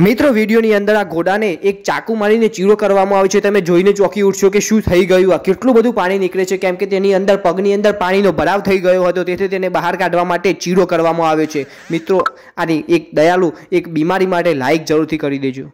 મિત્રો વિડીયોની અંદર આ ઘોડાને એક ચાકુ મારીને ચીરો કરવામાં આવે છે તમે જોઈને ચોકી ઉઠશો કે શું થઈ ગયું આ કેટલું બધું પાણી નીકળે છે કેમ કે તેની અંદર પગની અંદર પાણીનો ભરાવ થઈ ગયો હતો તેથી તેને બહાર કાઢવા માટે ચીરો કરવામાં આવ્યો છે મિત્રો આની એક દયાલુ એક બીમારી માટે લાઇક જરૂરથી કરી દેજો